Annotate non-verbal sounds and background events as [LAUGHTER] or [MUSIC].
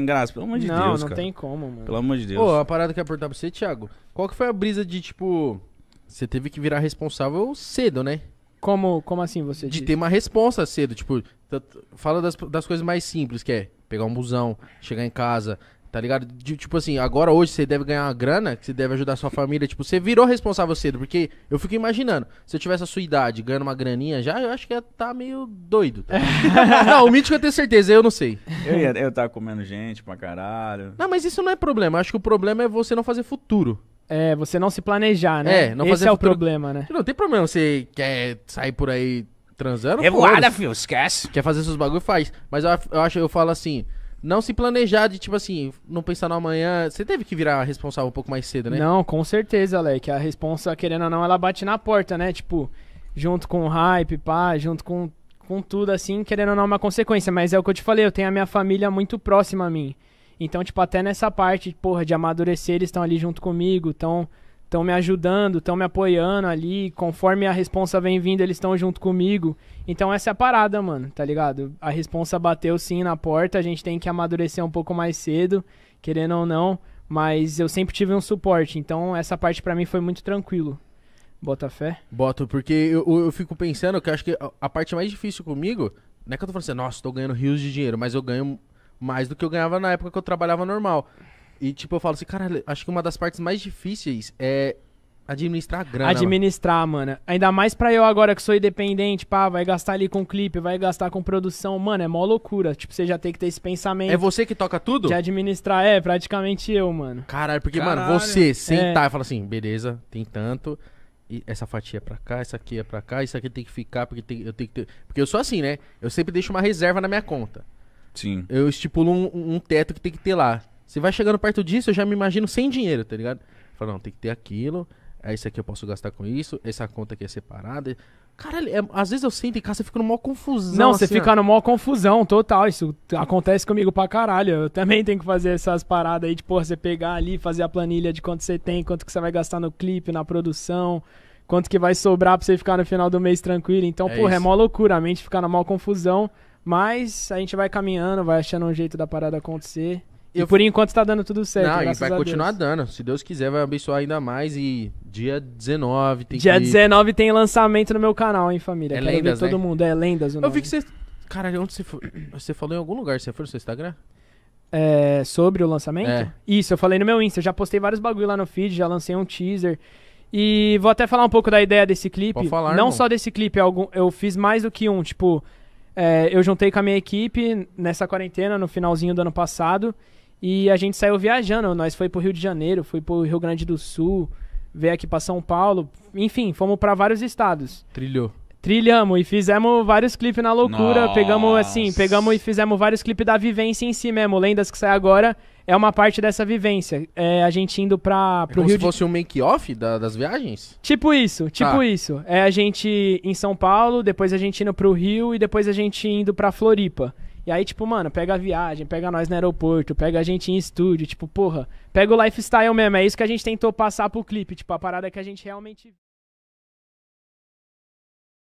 graça pelo amor de não, Deus. Não, não tem como, mano. Pelo amor de Deus. Pô, a parada que eu ia perguntar pra você, Thiago. Qual que foi a brisa de, tipo, você teve que virar responsável cedo, né? Como, como assim você De ter uma resposta cedo, tipo, fala das, das coisas mais simples, que é pegar um busão, chegar em casa, Tá ligado? De, tipo assim, agora hoje você deve ganhar uma grana, que você deve ajudar sua família. Tipo, você virou responsável cedo, porque eu fico imaginando, se eu tivesse a sua idade ganhando uma graninha já, eu acho que ia tá meio doido. Tá? [LAUGHS] não, o mítico eu tenho certeza, eu não sei. Eu ia eu tava comendo gente pra caralho. Não, mas isso não é problema. Eu acho que o problema é você não fazer futuro. É, você não se planejar, né? É, não Esse fazer é futuro. o problema, né? Não tem problema você quer sair por aí transando. Revoada, é filho, esquece. Quer fazer seus bagulho, faz. Mas eu, eu acho, eu falo assim. Não se planejar de, tipo assim, não pensar no amanhã. Você teve que virar responsável um pouco mais cedo, né? Não, com certeza, Alec. A responsa, querendo ou não, ela bate na porta, né? Tipo, junto com o hype, pá, junto com, com tudo, assim, querendo ou não, é uma consequência. Mas é o que eu te falei, eu tenho a minha família muito próxima a mim. Então, tipo, até nessa parte, porra, de amadurecer, eles estão ali junto comigo, estão estão me ajudando, estão me apoiando ali. Conforme a responsa vem vindo, eles estão junto comigo. Então essa é a parada, mano, tá ligado? A responsa bateu sim na porta, a gente tem que amadurecer um pouco mais cedo, querendo ou não. Mas eu sempre tive um suporte, então essa parte para mim foi muito tranquilo. Bota fé? Boto, porque eu, eu fico pensando que acho que a parte mais difícil comigo, não é que eu tô falando assim, nossa, tô ganhando rios de dinheiro, mas eu ganho mais do que eu ganhava na época que eu trabalhava normal. E tipo, eu falo assim, cara, acho que uma das partes mais difíceis é administrar a grana. Administrar, mano. mano. Ainda mais pra eu agora que sou independente, pá, vai gastar ali com clipe, vai gastar com produção. Mano, é mó loucura. Tipo, você já tem que ter esse pensamento. É você que toca tudo? De administrar, é, praticamente eu, mano. Caralho, porque, Caralho. mano, você é. sentar é. e falar assim, beleza, tem tanto e essa fatia é pra cá, essa aqui é pra cá, isso aqui tem que ficar, porque tem, eu tenho que ter. Porque eu sou assim, né? Eu sempre deixo uma reserva na minha conta. Sim. Eu estipulo um, um teto que tem que ter lá. Se vai chegando perto disso, eu já me imagino sem dinheiro, tá ligado? Falo, não, tem que ter aquilo, é isso aqui eu posso gastar com isso, essa conta aqui é separada. Caralho, é, às vezes eu sinto em casa, eu fico numa confusão. Não, você assim, fica ó. numa confusão total. Isso acontece comigo pra caralho. Eu também tenho que fazer essas paradas aí de, porra, você pegar ali, fazer a planilha de quanto você tem, quanto que você vai gastar no clipe, na produção, quanto que vai sobrar pra você ficar no final do mês tranquilo. Então, é porra, é isso. é mó loucura. A mente fica numa confusão. Mas a gente vai caminhando, vai achando um jeito da parada acontecer. Eu... E por enquanto está dando tudo certo. Não, e vai continuar Deus. dando. Se Deus quiser, vai abençoar ainda mais. E dia 19 tem Dia que... 19 tem lançamento no meu canal, hein, família? É Quero lendas, ver todo né? mundo. É lendas. Eu vi que você. Cara, onde você foi? [CLEARS THROAT] Você falou em algum lugar? Você foi no seu Instagram? É, sobre o lançamento? É. Isso, eu falei no meu Insta. Eu já postei vários bagulho lá no feed, já lancei um teaser. E vou até falar um pouco da ideia desse clipe. falar, Não irmão. só desse clipe, é algum, eu fiz mais do que um. Tipo, é, eu juntei com a minha equipe nessa quarentena, no finalzinho do ano passado. E a gente saiu viajando, nós foi pro Rio de Janeiro, fui pro Rio Grande do Sul, veio aqui para São Paulo, enfim, fomos para vários estados. Trilhou. Trilhamos e fizemos vários clipes na loucura, Nossa. pegamos assim, pegamos e fizemos vários clipes da vivência em si mesmo, lendas que sai agora é uma parte dessa vivência. É a gente indo pra, é pro é como Rio se fosse um make-off da, das viagens? Tipo isso, tipo ah. isso. É a gente em São Paulo, depois a gente indo pro Rio e depois a gente indo pra Floripa. E aí, tipo, mano, pega a viagem, pega nós no aeroporto, pega a gente em estúdio, tipo, porra, pega o lifestyle mesmo. É isso que a gente tentou passar pro clipe, tipo, a parada é que a gente realmente.